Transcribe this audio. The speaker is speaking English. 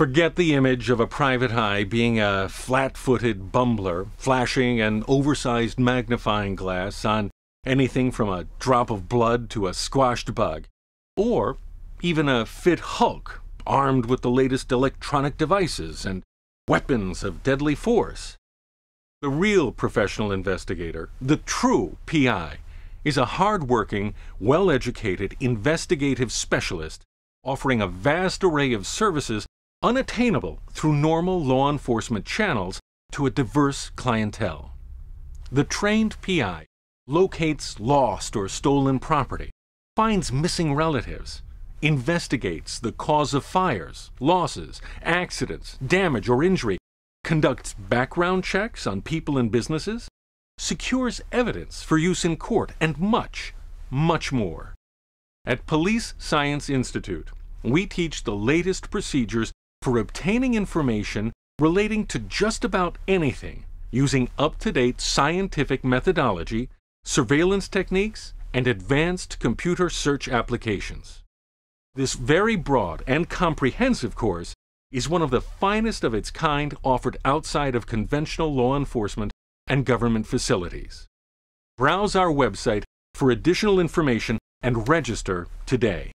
Forget the image of a private eye being a flat footed bumbler flashing an oversized magnifying glass on anything from a drop of blood to a squashed bug, or even a fit Hulk armed with the latest electronic devices and weapons of deadly force. The real professional investigator, the true PI, is a hard-working, well-educated investigative specialist offering a vast array of services unattainable through normal law enforcement channels to a diverse clientele. The trained PI locates lost or stolen property, finds missing relatives, investigates the cause of fires, losses, accidents, damage, or injury, conducts background checks on people and businesses, secures evidence for use in court, and much, much more. At Police Science Institute, we teach the latest procedures for obtaining information relating to just about anything using up-to-date scientific methodology, surveillance techniques, and advanced computer search applications. This very broad and comprehensive course is one of the finest of its kind offered outside of conventional law enforcement and government facilities. Browse our website for additional information and register today.